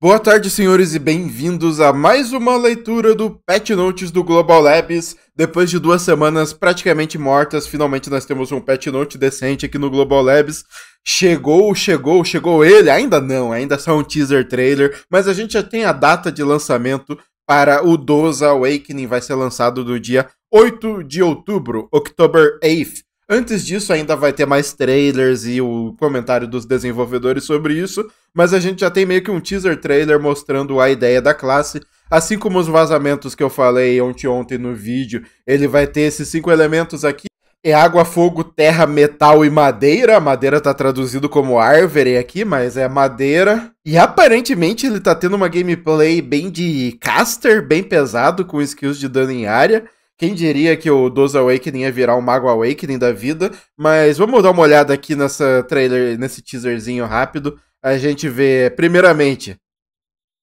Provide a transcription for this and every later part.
Boa tarde, senhores, e bem-vindos a mais uma leitura do Pet Notes do Global Labs. Depois de duas semanas praticamente mortas, finalmente nós temos um Pet Note decente aqui no Global Labs. Chegou, chegou, chegou ele? Ainda não, ainda só um teaser trailer, mas a gente já tem a data de lançamento para o Doza Awakening, vai ser lançado no dia 8 de outubro, October 8th. Antes disso, ainda vai ter mais trailers e o comentário dos desenvolvedores sobre isso mas a gente já tem meio que um teaser trailer mostrando a ideia da classe. Assim como os vazamentos que eu falei ontem ontem no vídeo, ele vai ter esses cinco elementos aqui. É água, fogo, terra, metal e madeira. A madeira tá traduzido como árvore aqui, mas é madeira. E aparentemente ele tá tendo uma gameplay bem de caster, bem pesado, com skills de dano em área. Quem diria que o Doze Awakening ia virar o Mago Awakening da vida? Mas vamos dar uma olhada aqui nessa trailer, nesse teaserzinho rápido a gente vê, primeiramente,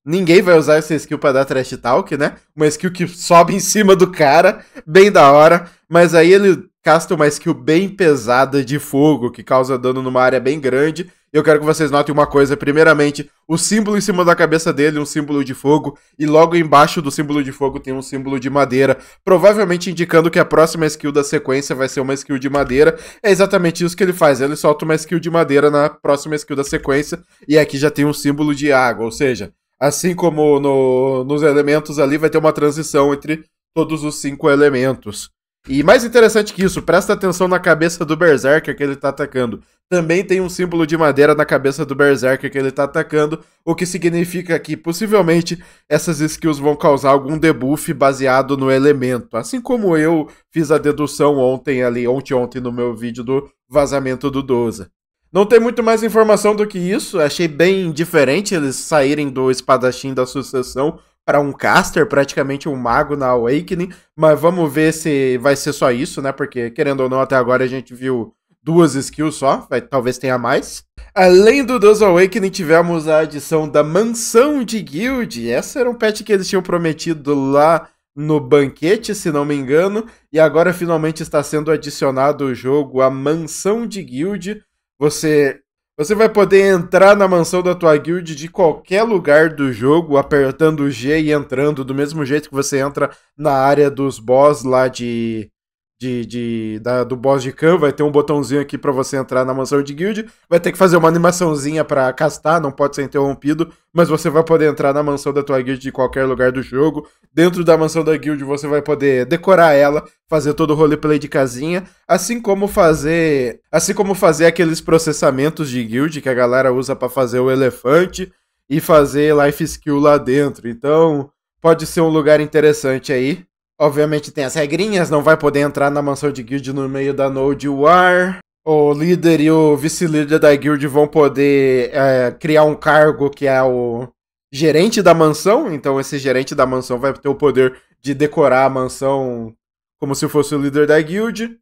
ninguém vai usar essa skill pra dar trash talk, né? Uma skill que sobe em cima do cara, bem da hora, mas aí ele casta uma skill bem pesada de fogo, que causa dano numa área bem grande, eu quero que vocês notem uma coisa. Primeiramente, o símbolo em cima da cabeça dele, um símbolo de fogo, e logo embaixo do símbolo de fogo tem um símbolo de madeira, provavelmente indicando que a próxima skill da sequência vai ser uma skill de madeira. É exatamente isso que ele faz. Ele solta uma skill de madeira na próxima skill da sequência, e aqui já tem um símbolo de água, ou seja, assim como no, nos elementos ali, vai ter uma transição entre todos os cinco elementos. E mais interessante que isso, presta atenção na cabeça do Berserker que ele tá atacando. Também tem um símbolo de madeira na cabeça do Berserker que ele tá atacando, o que significa que possivelmente essas skills vão causar algum debuff baseado no elemento. Assim como eu fiz a dedução ontem ali, ontem ontem no meu vídeo do vazamento do Doza. Não tem muito mais informação do que isso, achei bem diferente eles saírem do espadachim da sucessão para um caster, praticamente um mago na Awakening, mas vamos ver se vai ser só isso, né? Porque, querendo ou não, até agora a gente viu duas skills só, vai, talvez tenha mais. Além do Deus Awakening, tivemos a adição da Mansão de Guild. Essa era um patch que eles tinham prometido lá no banquete, se não me engano, e agora finalmente está sendo adicionado o jogo a Mansão de Guild. Você você vai poder entrar na mansão da tua guild de qualquer lugar do jogo, apertando o G e entrando do mesmo jeito que você entra na área dos boss lá de de, de da, do boss de Khan, vai ter um botãozinho aqui para você entrar na mansão de guild, vai ter que fazer uma animaçãozinha para castar, não pode ser interrompido, mas você vai poder entrar na mansão da tua guild de qualquer lugar do jogo. Dentro da mansão da guild você vai poder decorar ela, fazer todo o roleplay de casinha, assim como fazer, assim como fazer aqueles processamentos de guild que a galera usa para fazer o elefante e fazer life skill lá dentro. Então, pode ser um lugar interessante aí. Obviamente tem as regrinhas, não vai poder entrar na mansão de guild no meio da Node War. O líder e o vice-líder da guild vão poder é, criar um cargo que é o gerente da mansão. Então esse gerente da mansão vai ter o poder de decorar a mansão como se fosse o líder da guild.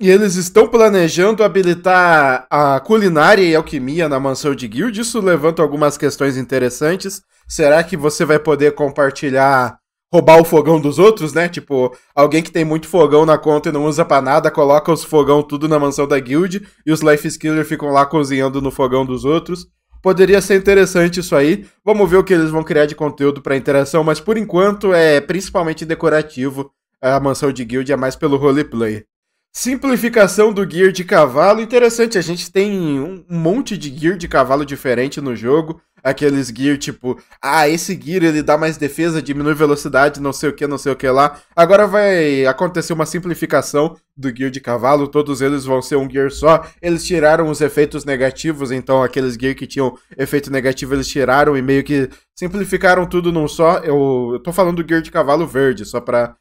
E eles estão planejando habilitar a culinária e alquimia na mansão de guild. Isso levanta algumas questões interessantes. Será que você vai poder compartilhar roubar o fogão dos outros, né? Tipo, alguém que tem muito fogão na conta e não usa pra nada, coloca os fogão tudo na mansão da guild e os life skiller ficam lá cozinhando no fogão dos outros. Poderia ser interessante isso aí. Vamos ver o que eles vão criar de conteúdo para interação, mas por enquanto é principalmente decorativo. A mansão de guild é mais pelo roleplay. Simplificação do gear de cavalo. Interessante, a gente tem um monte de gear de cavalo diferente no jogo aqueles gear tipo, ah, esse gear ele dá mais defesa, diminui velocidade, não sei o que, não sei o que lá. Agora vai acontecer uma simplificação do gear de cavalo, todos eles vão ser um gear só. Eles tiraram os efeitos negativos, então aqueles gear que tinham efeito negativo eles tiraram e meio que simplificaram tudo num só. Eu, eu tô falando do gear de cavalo verde, só pra,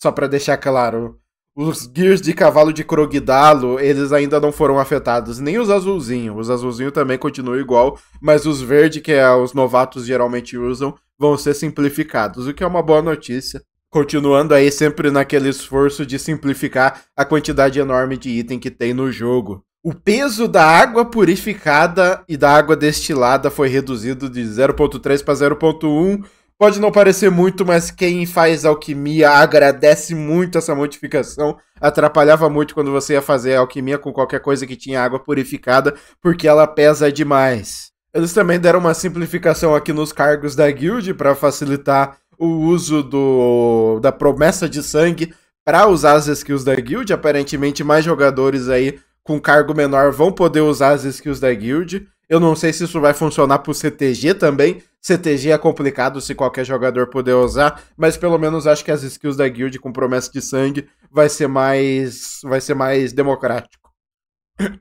só pra deixar claro. Os Gears de cavalo de Krogdalo, eles ainda não foram afetados. Nem os azulzinhos. Os azulzinhos também continuam igual, mas os verde, que é os novatos geralmente usam, vão ser simplificados, o que é uma boa notícia. Continuando aí sempre naquele esforço de simplificar a quantidade enorme de item que tem no jogo. O peso da água purificada e da água destilada foi reduzido de 0.3 para 0.1 Pode não parecer muito, mas quem faz alquimia agradece muito essa modificação. Atrapalhava muito quando você ia fazer alquimia com qualquer coisa que tinha água purificada, porque ela pesa demais. Eles também deram uma simplificação aqui nos cargos da guild para facilitar o uso do, da promessa de sangue para usar as skills da guild. Aparentemente, mais jogadores aí com cargo menor vão poder usar as skills da guild. Eu não sei se isso vai funcionar pro CTG também. CTG é complicado se qualquer jogador puder usar, mas pelo menos acho que as skills da guild com promessa de sangue vai ser mais vai ser mais democrático.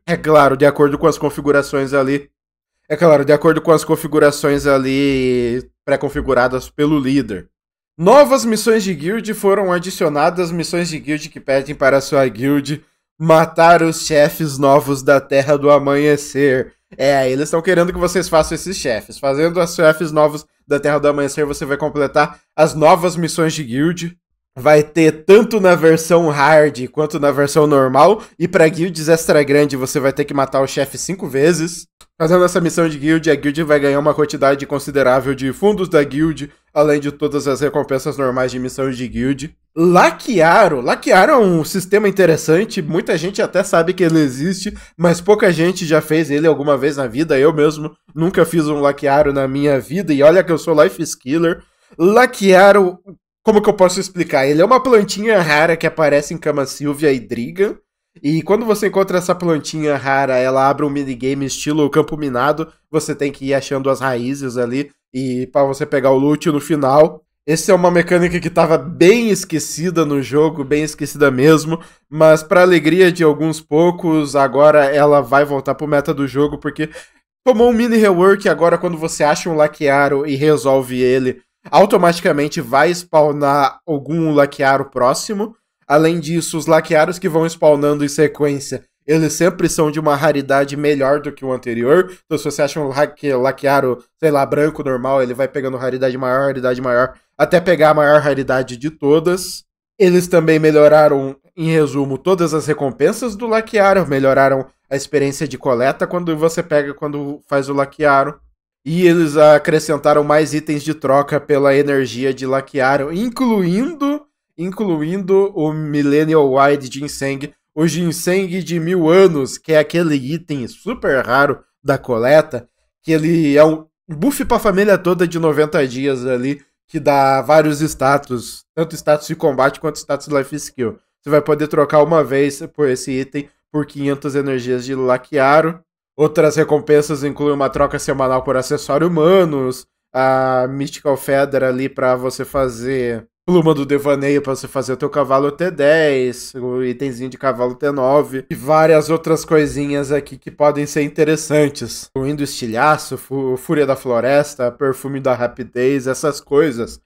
É claro, de acordo com as configurações ali. É claro, de acordo com as configurações ali pré-configuradas pelo líder. Novas missões de guild foram adicionadas, missões de guild que pedem para sua guild matar os chefes novos da Terra do Amanhecer. É, eles estão querendo que vocês façam esses chefes. Fazendo as chefes novos da Terra do Amanhecer, você vai completar as novas missões de guild vai ter tanto na versão hard quanto na versão normal. E para guilds extra grande, você vai ter que matar o chefe cinco vezes. Fazendo essa missão de guild, a guild vai ganhar uma quantidade considerável de fundos da guild, além de todas as recompensas normais de missões de guild. Laquearo. Laquearo é um sistema interessante, muita gente até sabe que ele existe, mas pouca gente já fez ele alguma vez na vida. Eu mesmo nunca fiz um laquearo na minha vida, e olha que eu sou life skiller. Laquearo como que eu posso explicar? Ele é uma plantinha rara que aparece em Cama Silvia e Driga. E quando você encontra essa plantinha rara, ela abre um minigame estilo campo minado. Você tem que ir achando as raízes ali e para você pegar o loot no final. Essa é uma mecânica que estava bem esquecida no jogo, bem esquecida mesmo, mas para alegria de alguns poucos, agora ela vai voltar pro meta do jogo porque tomou um mini rework agora quando você acha um laquearo e resolve ele automaticamente vai spawnar algum laquearo próximo. Além disso, os laquearos que vão spawnando em sequência, eles sempre são de uma raridade melhor do que o anterior. Então, se você acha um laquearo, sei lá, branco normal, ele vai pegando raridade maior, raridade maior, até pegar a maior raridade de todas. Eles também melhoraram, em resumo, todas as recompensas do laquearo, melhoraram a experiência de coleta quando você pega, quando faz o laquearo. E eles acrescentaram mais itens de troca pela energia de Laquearo, incluindo, incluindo o Millennial Wide Ginseng, o Ginseng de mil anos, que é aquele item super raro da coleta, que ele é um buff a família toda de 90 dias ali, que dá vários status, tanto status de combate quanto status de life skill. Você vai poder trocar uma vez por esse item por 500 energias de Laquearo Outras recompensas incluem uma troca semanal por acessório humanos, a Mystical Feather ali para você fazer pluma do devaneio para você fazer o teu cavalo T10, o itemzinho de cavalo T9 e várias outras coisinhas aqui que podem ser interessantes, incluindo estilhaço, fúria da floresta, perfume da rapidez, essas coisas.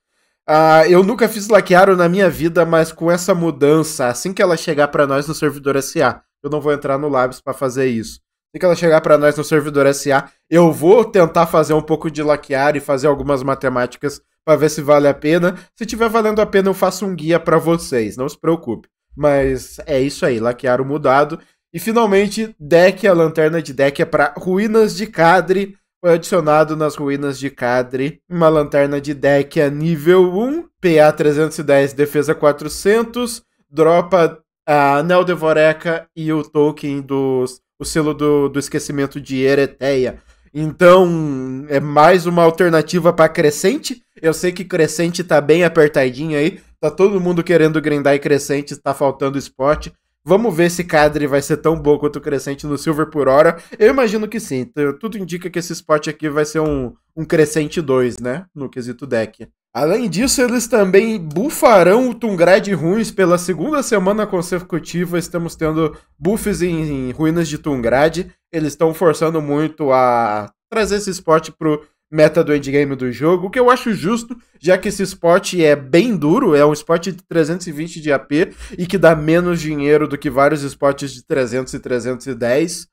Ah, eu nunca fiz laquearo na minha vida, mas com essa mudança, assim que ela chegar para nós no servidor SA, eu não vou entrar no Labs para fazer isso que ela chegar para nós no servidor SA, eu vou tentar fazer um pouco de laquear e fazer algumas matemáticas para ver se vale a pena. Se tiver valendo a pena, eu faço um guia para vocês, não se preocupe. Mas é isso aí, laquear o mudado. E finalmente, deck, a lanterna de deck é para ruínas de Cadre. Foi adicionado nas ruínas de Cadre uma lanterna de deck a nível 1, PA 310, defesa 400, dropa a Anel Devoreca e o token dos o selo do, do esquecimento de Ereteia. Então, é mais uma alternativa para Crescente. Eu sei que Crescente tá bem apertadinho aí. Tá todo mundo querendo grindar e Crescente, tá faltando esporte. Vamos ver se Cadre vai ser tão bom quanto o crescente no Silver por hora. Eu imagino que sim. Tudo indica que esse spot aqui vai ser um, um crescente 2, né? No quesito deck. Além disso, eles também bufarão o Tungrad Ruins pela segunda semana consecutiva. Estamos tendo buffs em, em ruínas de Tungrad. Eles estão forçando muito a trazer esse spot pro meta do endgame do jogo, o que eu acho justo, já que esse esporte é bem duro, é um esporte de 320 de AP e que dá menos dinheiro do que vários esportes de 300 e 310.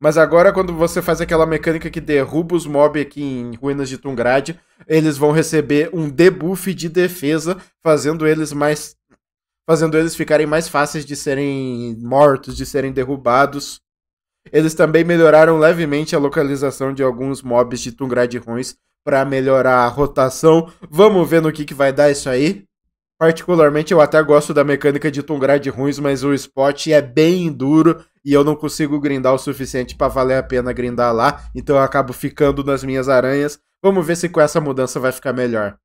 Mas agora, quando você faz aquela mecânica que derruba os mob aqui em Ruínas de Tungrad, eles vão receber um debuff de defesa, fazendo eles mais. fazendo eles ficarem mais fáceis de serem mortos, de serem derrubados. Eles também melhoraram levemente a localização de alguns mobs de ruins para melhorar a rotação. Vamos ver no que, que vai dar isso aí. Particularmente, eu até gosto da mecânica de Tungrad ruins, mas o spot é bem duro e eu não consigo grindar o suficiente para valer a pena grindar lá, então eu acabo ficando nas minhas aranhas. Vamos ver se com essa mudança vai ficar melhor.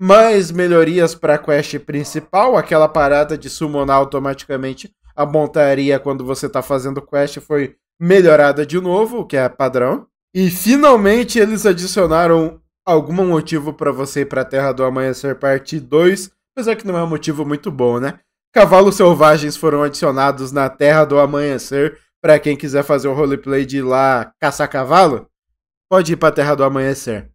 Mais melhorias para a quest principal, aquela parada de summonar automaticamente a montaria quando você está fazendo quest foi melhorada de novo, o que é padrão. E finalmente eles adicionaram algum motivo para você ir pra Terra do Amanhecer Parte 2, apesar que não é um motivo muito bom, né? Cavalos selvagens foram adicionados na Terra do Amanhecer para quem quiser fazer um roleplay de ir lá caçar cavalo. Pode ir pra Terra do Amanhecer.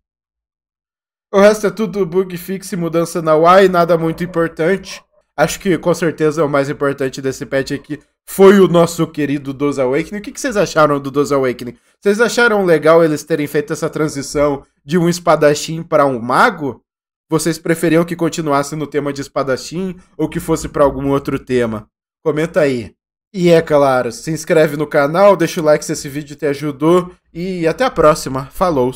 O resto é tudo bug fix e mudança na UI, nada muito importante. Acho que com certeza é o mais importante desse patch aqui é foi o nosso querido Doze Awakening. O que, que vocês acharam do Doze Awakening? Vocês acharam legal eles terem feito essa transição de um espadachim para um mago? Vocês preferiam que continuasse no tema de espadachim ou que fosse para algum outro tema? Comenta aí. E é claro, se inscreve no canal, deixa o like se esse vídeo te ajudou e até a próxima. Falou!